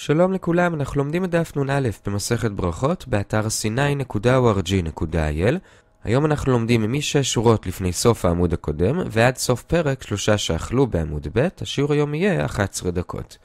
שלום לכולם, אנחנו לומדים את דף נ"א במסכת ברכות, באתר sny.org.il. היום אנחנו לומדים משש שורות לפני סוף העמוד הקודם, ועד סוף פרק שלושה שאכלו בעמוד ב', השיעור היום יהיה 11 דקות.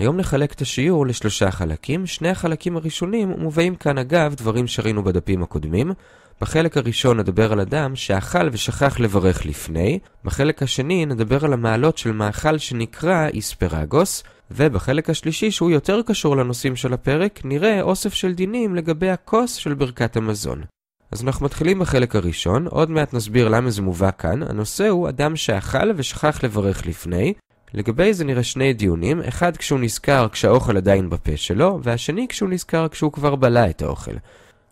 היום נחלק את השיעור לשלושה חלקים, שני החלקים הראשונים מובאים כאן אגב דברים שראינו בדפים הקודמים. בחלק הראשון נדבר על אדם שאכל ושכח לברך לפני, בחלק השני נדבר על המעלות של מאכל שנקרא איספרגוס, ובחלק השלישי, שהוא יותר קשור לנושאים של הפרק, נראה אוסף של דינים לגבי הכוס של ברכת המזון. אז אנחנו מתחילים בחלק הראשון, עוד מעט נסביר למה זה מובא כאן. הנושא הוא אדם שאכל ושכח לברך לפני, לגבי זה נראה שני דיונים, אחד כשהוא נזכר כשהאוכל עדיין בפה שלו, והשני כשהוא נזכר כשהוא כבר בלע את האוכל.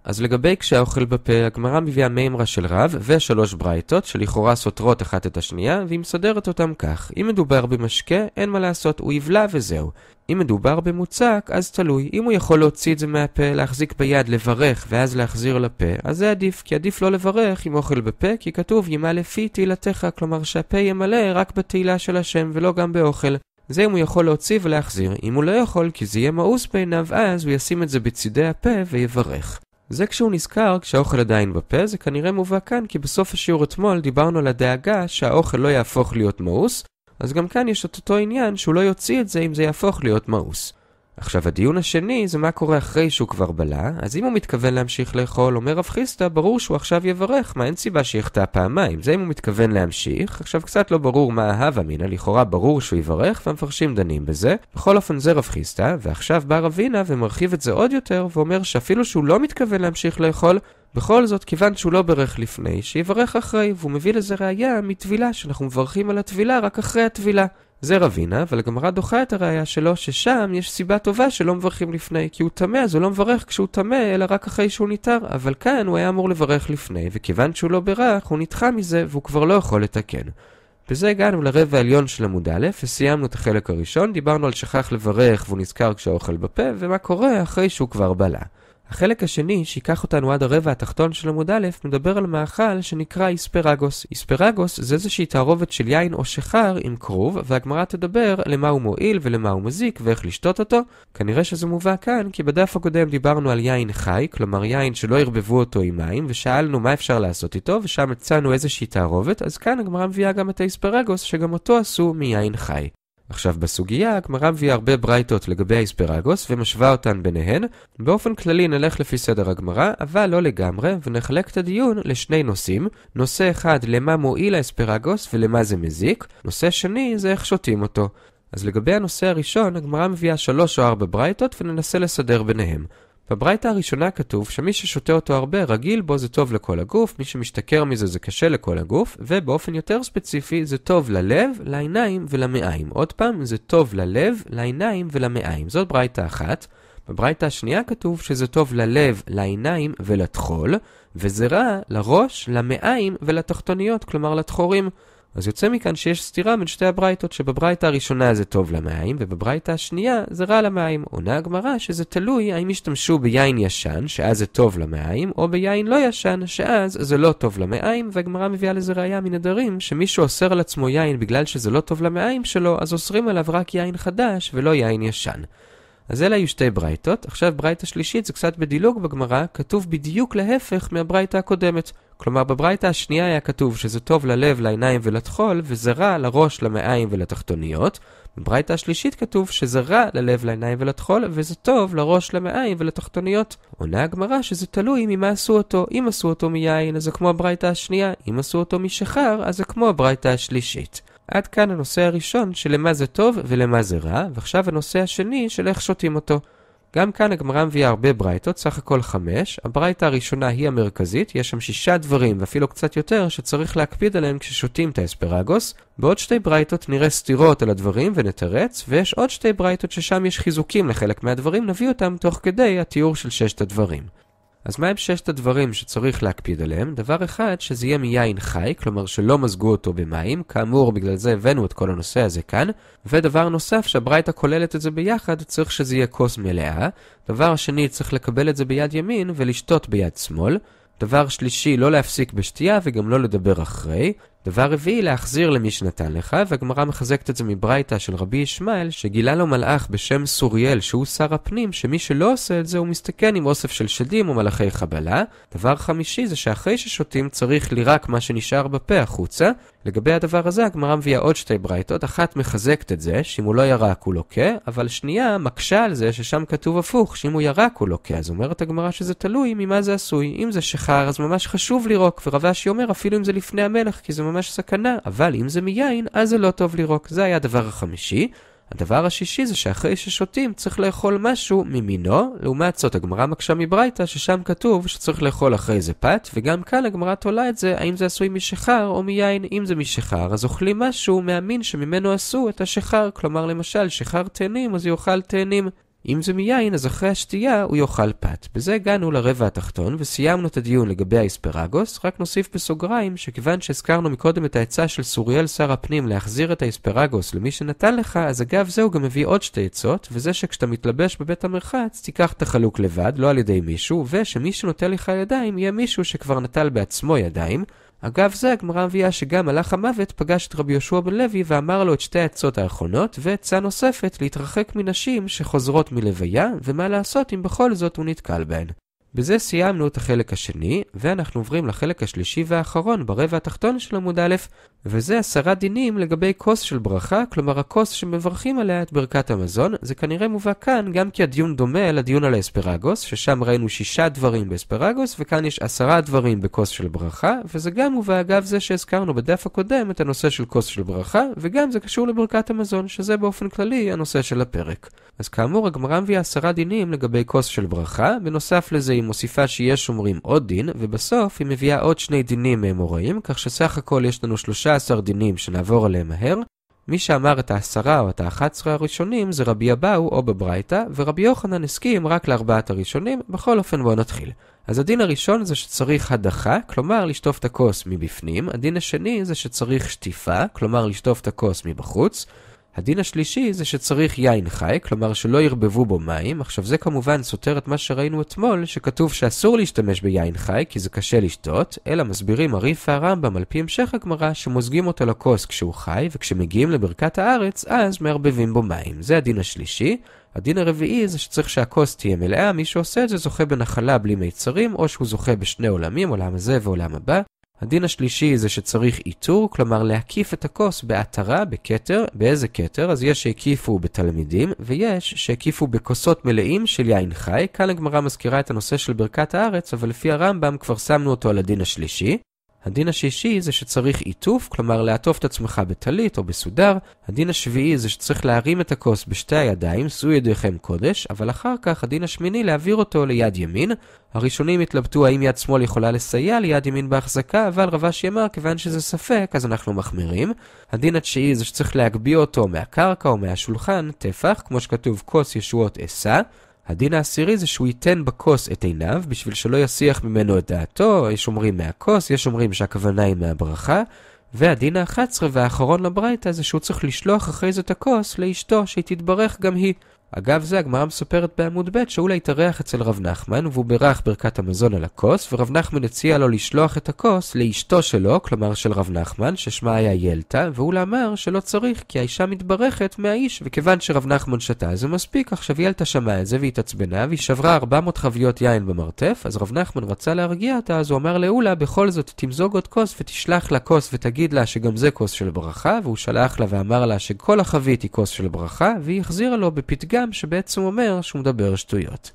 אז לגבי כשהאוכל בפה, הגמרא מביאה מימרה של רב ושלוש ברייתות שלכאורה סותרות אחת את השנייה, והיא מסדרת אותם כך: אם מדובר במשקה, אין מה לעשות, הוא יבלע וזהו. אם מדובר במוצק, אז תלוי. אם הוא יכול להוציא את זה מהפה, להחזיק ביד, לברך, ואז להחזיר לפה, אז זה עדיף, כי עדיף לא לברך עם אוכל בפה, כי כתוב ימה לפי תהילתך, כלומר שהפה ימלא רק בתהילה של השם ולא גם באוכל. זה אם הוא יכול להוציא ולהחזיר. אם הוא לא יכול, כי זה יהיה מאוס בעיניו, אז הוא ישים את זה בצידי הפה ויברך. זה כשהוא נזכר כשהאוכל עדיין בפה, זה כנראה מובא כאן כי בסוף השיעור אתמול דיברנו על הדאגה שהאוכל לא יהפוך להיות מאוס, אז גם כאן יש את אותו עניין שהוא לא יוציא את זה אם זה יהפוך להיות מאוס. עכשיו, הדיון השני זה מה קורה אחרי שהוא כבר בלע, אז אם הוא מתכוון להמשיך לאכול, אומר רב חיסטה, ברור שהוא עכשיו יברך, מה אין סיבה שיחטא פעמיים. זה אם הוא מתכוון להמשיך, עכשיו קצת לא ברור מה ההווה מינא, לכאורה ברור שהוא יברך, והמפרשים דנים בזה. בכל אופן זה רב חיסטה, ועכשיו בא רב הינה ומרחיב את זה עוד יותר, ואומר שאפילו שהוא לא מתכוון להמשיך לאכול, בכל זאת, כיוון שהוא לא ברך לפני, שיברך אחרי, והוא מביא לזה ראייה מטבילה, שאנחנו מברכים על הטבילה רק אחרי הטבילה. זה רבינה, אבל הגמרא דוחה את הראייה שלו, ששם יש סיבה טובה שלא מברכים לפני, כי הוא טמא, אז הוא לא מברך כשהוא טמא, אלא רק אחרי שהוא ניטר. אבל כאן הוא היה אמור לברך לפני, וכיוון שהוא לא ברך, הוא נדחה מזה, והוא כבר לא יכול לתקן. בזה הגענו לרבע העליון של עמוד א', וסיימנו את החלק הראשון, דיברנו על שכח לברך והוא נזכר כשהאוכל בפה, ומה קורה אחרי שהוא כבר בלע. החלק השני, שייקח אותנו עד הרבע התחתון של עמוד א', מדבר על מאכל שנקרא איספרגוס. איספרגוס זה איזושהי תערובת של יין או שיכר עם כרוב, והגמרא תדבר למה הוא מועיל ולמה הוא מזיק ואיך לשתות אותו. כנראה שזה מובא כאן, כי בדף הקודם דיברנו על יין חי, כלומר יין שלא ערבבו אותו עם מים, ושאלנו מה אפשר לעשות איתו, ושם הצענו איזושהי תערובת, אז כאן הגמרא מביאה גם את האיספרגוס, שגם אותו עשו מיין חי. עכשיו, בסוגיה הגמרא מביאה הרבה ברייתות לגבי האיספרגוס ומשווה אותן ביניהן. באופן כללי נלך לפי סדר הגמרא, אבל לא לגמרי, ונחלק את הדיון לשני נושאים. נושא אחד, למה מועיל האספרגוס ולמה זה מזיק. נושא שני, זה איך שותים אותו. אז לגבי הנושא הראשון, הגמרא מביאה שלוש או ארבע ברייתות וננסה לסדר ביניהם. בברייתא הראשונה כתוב שמי ששותה אותו הרבה רגיל בו זה טוב לכל הגוף, מי שמשתכר מזה זה קשה לכל הגוף, ובאופן יותר ספציפי זה טוב ללב, לעיניים ולמעיים. עוד פעם, זה טוב ללב, לעיניים ולמעיים. זאת ברייתא אחת. בברייתא השנייה כתוב שזה טוב ללב, לעיניים ולטחול, וזה רע לראש, למעיים ולתחתוניות, כלומר לטחורים. אז יוצא מכאן שיש סתירה בין שתי הברייתות, שבברייתה הראשונה זה טוב למעיים, ובברייתה השנייה זה רע למעיים. עונה הגמרא שזה תלוי האם ישתמשו ביין ישן, שאז זה טוב למעיים, או ביין לא ישן, שאז זה לא טוב למעיים, והגמרא מביאה לזה ראייה מנדרים, שמישהו אוסר על עצמו יין בגלל שזה לא טוב למעיים שלו, אז אוסרים עליו רק יין חדש ולא יין ישן. אז אלה היו שתי ברייתות, עכשיו ברייתה שלישית זה קצת בדילוג בגמרא, כתוב בדיוק להפך מהברייתה הקודמת. כלומר, בברייתא השנייה היה כתוב שזה טוב ללב, לעיניים ולטחול, וזה רע לראש, למעיים ולתחתוניות. בברייתא השלישית כתוב שזה רע ללב, לעיניים ולטחול, וזה טוב לראש, למעיים ולתחתוניות. עונה הגמרא שזה תלוי ממה עשו אותו. אם עשו אותו מיין, אז זה כמו הברייתא השנייה. אם עשו אותו משחר, אז זה כמו הברייתא השלישית. עד כאן הנושא הראשון של למה זה טוב ולמה זה רע, ועכשיו הנושא השני של איך שותים אותו. גם כאן הגמרא מביאה הרבה ברייתות, סך הכל חמש. הברייתה הראשונה היא המרכזית, יש שם שישה דברים, ואפילו קצת יותר, שצריך להקפיד עליהם כששותים את האספרגוס. בעוד שתי ברייתות נראה סתירות על הדברים ונתרץ, ויש עוד שתי ברייתות ששם יש חיזוקים לחלק מהדברים, נביא אותם תוך כדי התיאור של ששת הדברים. אז מה הם ששת הדברים שצריך להקפיד עליהם? דבר אחד, שזה יהיה מיין חי, כלומר שלא מזגו אותו במים, כאמור, בגלל זה הבאנו את כל הנושא הזה כאן. ודבר נוסף, שהברייתא כוללת את זה ביחד, צריך שזה יהיה כוס מלאה. דבר שני, צריך לקבל את זה ביד ימין ולשתות ביד שמאל. דבר שלישי, לא להפסיק בשתייה וגם לא לדבר אחרי. דבר רביעי, להחזיר למי שנתן לך, והגמרא מחזקת את זה מברייתא של רבי ישמעאל, שגילה לו מלאך בשם סוריאל, שהוא שר הפנים, שמי שלא עושה את זה הוא מסתכן עם אוסף של שדים ומלאכי חבלה. דבר חמישי זה שאחרי ששותים צריך לירק מה שנשאר בפה החוצה. לגבי הדבר הזה הגמרא מביאה עוד שתי ברייתות, אחת מחזקת את זה, שאם הוא לא ירק הוא לוקה, אבל שנייה מקשה על זה ששם כתוב הפוך, שאם הוא ירק הוא לוקה, אז אומרת הגמרא שזה תלוי ממה זה עשוי. אם זה שחר אז ממש חשוב לירוק, ורבשי אומר אפילו אם זה לפני המלך, כי זה ממש סכנה, אבל אם זה מיין, אז זה לא טוב לירוק. זה היה הדבר החמישי. הדבר השישי זה שאחרי ששותים צריך לאכול משהו ממינו, לעומת זאת הגמרא מקשה מברייתא ששם כתוב שצריך לאכול אחרי זה פת, וגם כאן הגמרא תולה את זה האם זה עשוי משיכר או מיין. אם זה משיכר, אז אוכלים משהו מהמין שממנו עשו את השיכר, כלומר למשל שיכר תאנים אז יאכל תאנים. אם זה מיין, אז אחרי השתייה הוא יאכל פת. בזה הגענו לרבע התחתון, וסיימנו את הדיון לגבי האספרגוס, רק נוסיף בסוגריים, שכיוון שהזכרנו מקודם את העצה של סוריאל שר הפנים להחזיר את האספרגוס למי שנתן לך, אז אגב זה הוא גם מביא עוד שתי עצות, וזה שכשאתה מתלבש בבית המרחץ, תיקח את החלוק לבד, לא על ידי מישהו, ושמי שנוטל לך ידיים, יהיה מישהו שכבר נטל בעצמו ידיים, אגב זה הגמרא מביאה שגם מלאך המוות פגש את רבי יהושע בן לוי ואמר לו את שתי העצות האחרונות, ועצה נוספת להתרחק מנשים שחוזרות מלוויה, ומה לעשות אם בכל זאת הוא נתקל בהן. בזה סיימנו את החלק השני, ואנחנו עוברים לחלק השלישי והאחרון ברבע התחתון של עמוד א', וזה עשרה דינים לגבי כוס של ברכה, כלומר הכוס שמברכים עליה את ברכת המזון. זה כנראה מובא כאן גם כי הדיון דומה לדיון על האספרגוס, ששם ראינו שישה דברים באספרגוס, וכאן יש עשרה דברים בכוס של ברכה, וזה גם מובא אגב זה שהזכרנו בדף הקודם את הנושא של כוס של ברכה, וגם זה קשור לברכת המזון, שזה באופן כללי הנושא של הפרק. אז כאמור, הגמרא מביאה עשרה דינים לגבי כוס של ברכה, בנוסף לזה היא מוסיפה שיש שומרים עוד דין, ובסוף היא מביאה עוד שני דינים מאמוראים, כך שסך הכל יש לנו 13 דינים שנעבור עליהם מהר. מי שאמר את העשרה או את האחת עשרה הראשונים זה רבי אבאו או בברייתא, ורבי יוחנן הסכים רק לארבעת הראשונים, בכל אופן בואו נתחיל. אז הדין הראשון זה שצריך הדחה, כלומר לשטוף את הכוס מבפנים, הדין השני זה שצריך שטיפה, כלומר לשטוף את הכוס מבחוץ, הדין השלישי זה שצריך יין חי, כלומר שלא ירבבו בו מים. עכשיו זה כמובן סותר את מה שראינו אתמול, שכתוב שאסור להשתמש ביין חי כי זה קשה לשתות, אלא מסבירים הריף והרמב"ם על פי המשך הגמרא שמוזגים אותו לכוס כשהוא חי, וכשמגיעים לברכת הארץ, אז מערבבים בו מים. זה הדין השלישי. הדין הרביעי זה שצריך שהכוס תהיה מלאה, מי שעושה את זה זוכה בנחלה בלי מיצרים, או שהוא זוכה בשני עולמים, עולם הזה ועולם הבא. הדין השלישי זה שצריך איתור, כלומר להקיף את הכוס בעטרה, בכתר, באיזה כתר? אז יש שהקיפו בתלמידים, ויש שהקיפו בכוסות מלאים של יין חי. כאן הגמרא מזכירה את הנושא של ברכת הארץ, אבל לפי הרמב"ם כבר שמנו אותו על הדין השלישי. הדין השישי זה שצריך עיטוף, כלומר לעטוף את עצמך בטלית או בסודר. הדין השביעי זה שצריך להרים את הכוס בשתי הידיים, שאו ידיכם קודש, אבל אחר כך הדין השמיני להעביר אותו ליד ימין. הראשונים התלבטו האם יד שמאל יכולה לסייע ליד ימין בהחזקה, אבל רבש אמר כיוון שזה ספק, אז אנחנו מחמירים. הדין התשיעי זה שצריך להגביה אותו מהקרקע או מהשולחן, טפח, כמו שכתוב כוס ישועות אשא. הדין העשירי זה שהוא ייתן בכוס את עיניו, בשביל שלא יסיח ממנו את דעתו, יש אומרים מהכוס, יש אומרים שהכוונה היא מהברכה, והדין האחת עשרה והאחרון לברייתא זה שהוא צריך לשלוח אחרי זה את הכוס לאשתו, שהיא תתברך גם היא. אגב זה הגמרא מספרת בעמוד ב' שאולה התארח אצל רב נחמן והוא בירך ברכת המזון על הכוס ורב נחמן הציע לו לשלוח את הכוס לאשתו שלו, כלומר של רב נחמן, ששמה היה ילטה, והולה אמר שלא צריך כי האישה מתברכת מהאיש וכיוון שרב נחמן שתה זה מספיק, עכשיו ילטה שמעה את זה והתעצבנה והיא שברה 400 חביות יין במרתף, אז רב נחמן רצה להרגיע אותה אז הוא אמר לאולה בכל זאת תמזוג עוד כוס ותשלח לה כוס ותגיד לה שגם זה כוס של ברכה והוא שלח לה ואמר לה שכל החבית היא כוס של ברכה והיא החזירה לו בפתגה הפתגם שבעצם אומר שהוא מדבר שטויות.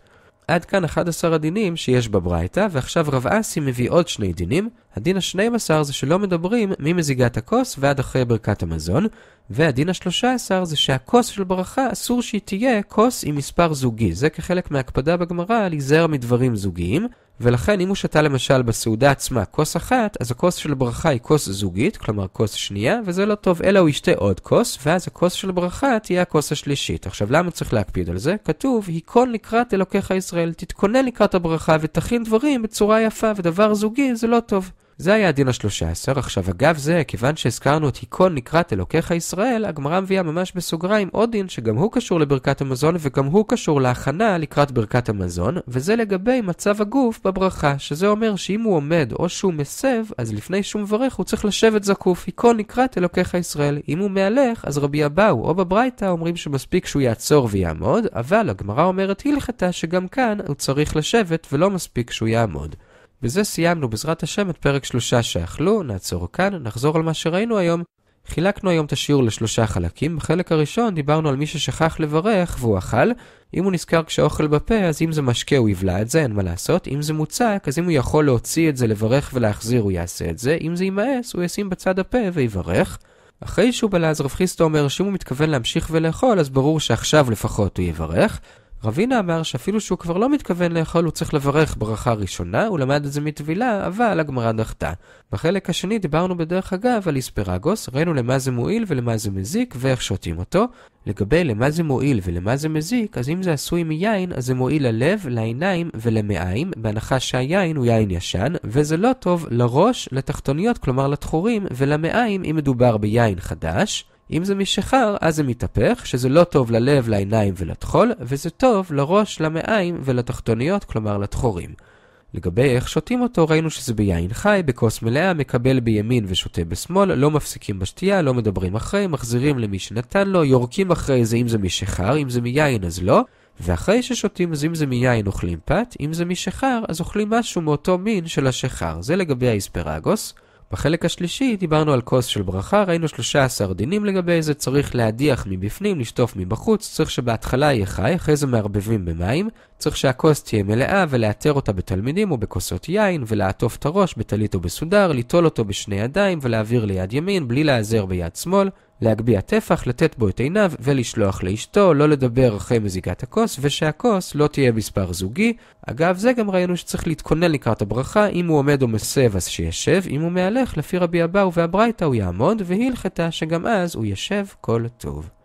עד כאן 11 הדינים שיש בברייתא, ועכשיו רב אסי מביא עוד שני דינים. הדין השנים עשר זה שלא מדברים ממזיגת הכוס ועד אחרי ברכת המזון, והדין השלושה עשר זה שהכוס של ברכה אסור שהיא תהיה כוס עם מספר זוגי, זה כחלק מהקפדה בגמרא להיזהר מדברים זוגיים, ולכן אם הוא שתה למשל בסעודה עצמה כוס אחת, אז הכוס של ברכה היא כוס זוגית, כלומר כוס שנייה, וזה לא טוב, אלא הוא ישתה עוד כוס, ואז הכוס של ברכה תהיה הכוס השלישית. עכשיו, למה צריך להקפיד על זה? כתוב, היכון לקראת אלוקיך ישראל, תתכונן לקראת הברכה ותכין דברים בצורה יפה, ודבר זוגי זה לא טוב. זה היה הדין השלושה עשר. עכשיו, אגב זה, כיוון שהזכרנו את היכון לקראת אלוקיך ישראל, הגמרא מביאה ממש בסוגריים עוד דין שגם הוא קשור לברכת המזון וגם הוא קשור להכנה לקראת ברכת המזון, וזה לגבי מצב הגוף בברכה, שזה אומר שאם הוא עומד או שהוא מסב, אז לפני שהוא מברך הוא צריך לשבת זקוף, היכון לקראת אלוקיך ישראל. אם הוא מהלך, אז רבי אבאו או בברייתא אומרים שמספיק שהוא יעצור ויעמוד, אבל הגמרא אומרת הלכתה שגם כאן הוא צריך לשבת ולא מספיק שהוא יעמוד. בזה סיימנו בעזרת השם את פרק שלושה שאכלו, נעצור כאן, נחזור על מה שראינו היום. חילקנו היום את השיעור לשלושה חלקים. בחלק הראשון דיברנו על מי ששכח לברך והוא אכל. אם הוא נזכר כשהאוכל בפה, אז אם זה משקה הוא יבלע את זה, אין מה לעשות. אם זה מוצק, אז אם הוא יכול להוציא את זה, לברך ולהחזיר, הוא יעשה את זה. אם זה יימאס, הוא ישים בצד הפה ויברך. אחרי שהוא בלע, אז רב חיסטו אומר שאם הוא מתכוון להמשיך ולאכול, אז ברור שעכשיו לפחות הוא יברך. רבינה אמר שאפילו שהוא כבר לא מתכוון לאכול, הוא צריך לברך ברכה ראשונה, הוא למד את זה מטבילה, אבל הגמרא דחתה. בחלק השני דיברנו בדרך אגב על איספרגוס, ראינו למה זה מועיל ולמה זה מזיק, ואיך שותים אותו. לגבי למה זה מועיל ולמה זה מזיק, אז אם זה עשוי מיין, אז זה מועיל ללב, לעיניים ולמעיים, בהנחה שהיין הוא יין ישן, וזה לא טוב לראש, לתחתוניות, כלומר לתחורים, ולמעיים אם מדובר ביין חדש. אם זה משכר, אז זה מתהפך, שזה לא טוב ללב, לעיניים ולטחול, וזה טוב לראש, למעיים ולתחתוניות, כלומר לתחורים. לגבי איך שותים אותו, ראינו שזה ביין חי, בכוס מלאה, מקבל בימין ושותה בשמאל, לא מפסיקים בשתייה, לא מדברים אחרי, מחזירים למי שנתן לו, יורקים אחרי זה אם זה משכר, אם זה מיין אז לא, ואחרי ששותים אז אם זה מיין אוכלים פת, אם זה משכר אז אוכלים משהו מאותו מין של השכר. זה לגבי האיספרגוס. בחלק השלישי דיברנו על כוס של ברכה, ראינו 13 דינים לגבי זה, צריך להדיח מבפנים, לשטוף מבחוץ, צריך שבהתחלה יהיה חי, אחרי זה מערבבים במים, צריך שהכוס תהיה מלאה ולאתר אותה בתלמידים או בכוסות יין, ולעטוף את הראש בטלית או בסודר, ליטול אותו בשני ידיים ולהעביר ליד ימין בלי להיעזר ביד שמאל, להגביה טפח, לתת בו את עיניו ולשלוח לאשתו, לא לדבר אחרי מזיגת הכוס, ושהכוס לא תהיה מספר זוגי. אגב, זה גם ראינו שצריך להתכונן לקראת הברכה, אם הוא עומד או מסב אז שישב, אם הוא מהלך, לפי רבי אבאו והברייתא הוא יעמוד, והיא הלכתה שגם אז הוא ישב כל טוב.